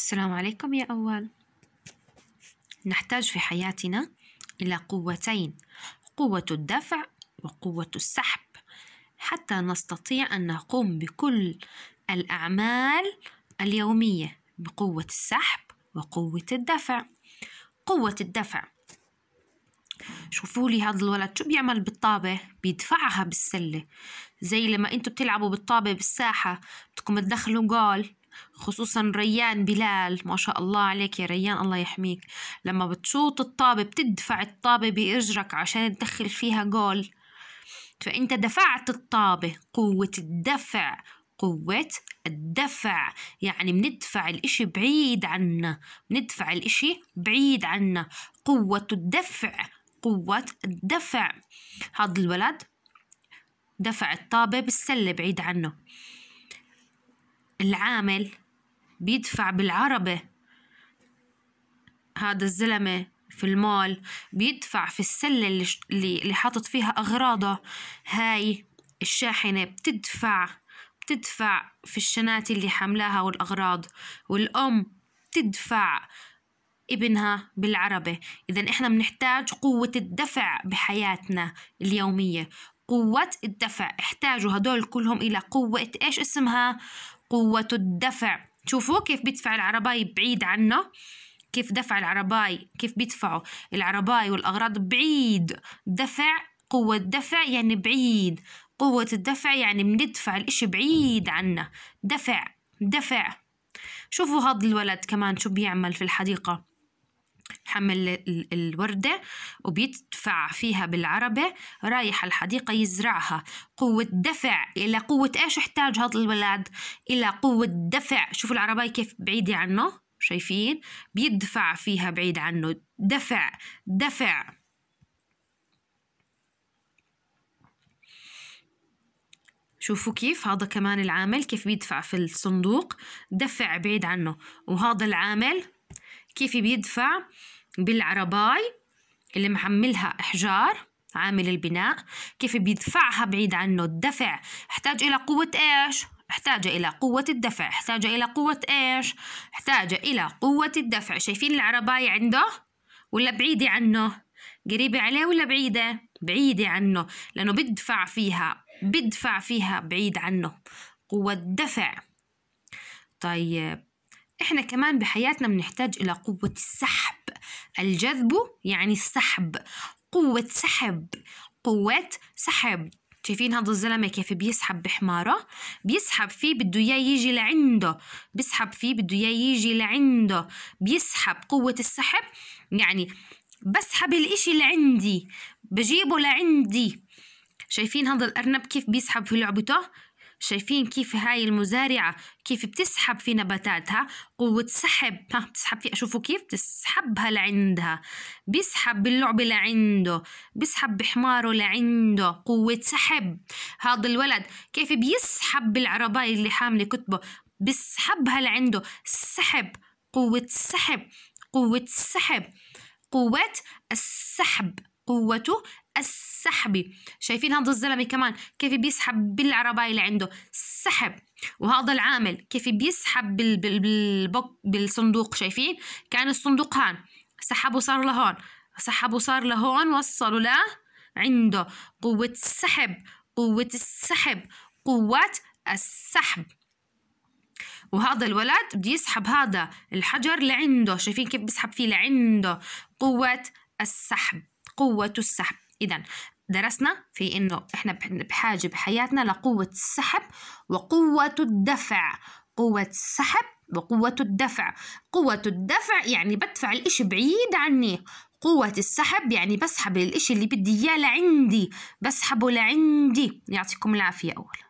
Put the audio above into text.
السلام عليكم يا أول نحتاج في حياتنا إلى قوتين قوة الدفع وقوة السحب حتى نستطيع أن نقوم بكل الأعمال اليومية بقوة السحب وقوة الدفع قوة الدفع شوفوا لي هذا الولد شو بيعمل بالطابة بيدفعها بالسلة زي لما انتوا بتلعبوا بالطابة بالساحة بدكم تدخلوا جول خصوصا ريان بلال ما شاء الله عليك يا ريان الله يحميك لما بتشوط الطابة بتدفع الطابة بإجرك عشان تدخل فيها جول فأنت دفعت الطابة قوة الدفع قوة الدفع يعني بندفع الإشي بعيد عنا بندفع الإشي بعيد عنا قوة الدفع قوة الدفع هذا الولد دفع الطابة بالسلة بعيد عنه العامل بيدفع بالعربة هذا الزلمة في المول بيدفع في السلة اللي, اللي حاطط فيها أغراضه هاي الشاحنة بتدفع بتدفع في الشنات اللي حملاها والأغراض والأم بتدفع ابنها بالعربة إذا إحنا بنحتاج قوة الدفع بحياتنا اليومية قوة الدفع احتاجوا هدول كلهم إلى قوة إيش اسمها قوة الدفع شوفوا كيف بيدفع العرباي بعيد عنا كيف دفع العرباي كيف بيدفعوا العرباي والأغراض بعيد دفع قوة دفع يعني بعيد قوة الدفع يعني بندفع الإشي بعيد عنا دفع دفع شوفوا هذا الولد كمان شو بيعمل في الحديقة حمل الوردة وبيدفع فيها بالعربة رايح الحديقة يزرعها قوة دفع إلى قوة إيش احتاج هذا الولد إلى قوة دفع شوفوا العرباية كيف بعيدة عنه شايفين بيدفع فيها بعيد عنه دفع دفع شوفوا كيف هذا كمان العامل كيف بيدفع في الصندوق دفع بعيد عنه وهذا العامل كيف بيدفع بالعرباي اللي محملها احجار عامل البناء كيف بيدفعها بعيد عنه الدفع احتاج الى قوة ايش احتاج الى قوة الدفع احتاج الى قوة ايش احتاج الى قوة الدفع شايفين العرباي عنده ولا بعيدة عنه قريبة عليه ولا بعيدة بعيدة عنه لانه بدفع فيها بدفع فيها بعيد عنه قوة دفع طيب احنا كمان بحياتنا بنحتاج الى قوة السحب الجذب يعني السحب قوة سحب قوة سحب شايفين هذا الزلمه كيف بيسحب بحماره بيسحب فيه بده اياه يجي لعنده بيسحب فيه بده اياه يجي لعنده بيسحب قوه السحب يعني بسحب الاشي لعندي بجيبه لعندي شايفين هذا الارنب كيف بيسحب في لعبته شايفين كيف هاي المزارعة كيف بتسحب في نباتاتها قوة سحب ها بتسحب في شوفوا كيف بتسحبها لعندها بيسحب باللعبة لعنده بيسحب بحماره لعنده قوة سحب هذا الولد كيف بيسحب بالعرباية اللي حاملة كتبه بيسحبها لعنده سحب قوة سحب قوة سحب قوة السحب قوة السحب سحبي شايفين هذا الزلمه كمان كيف بيسحب بالعربايه اللي عنده سحب وهذا العامل كيف بيسحب بال بال بالبوك بالصندوق شايفين كان الصندوق هان سحبه صار لهون سحبه صار لهون وصلوا له عنده قوة السحب قوة السحب قوة السحب وهذا الولد بده يسحب هذا الحجر لعنده شايفين كيف بيسحب فيه لعنده قوة السحب قوة السحب إذا درسنا في إنه إحنا بحاجة بحياتنا لقوة السحب وقوة الدفع قوة السحب وقوة الدفع قوة الدفع يعني بدفع الإشي بعيد عني قوة السحب يعني بسحب الإشي اللي بدي إياه لعندي بسحبه لعندي يعطيكم العافية أولاً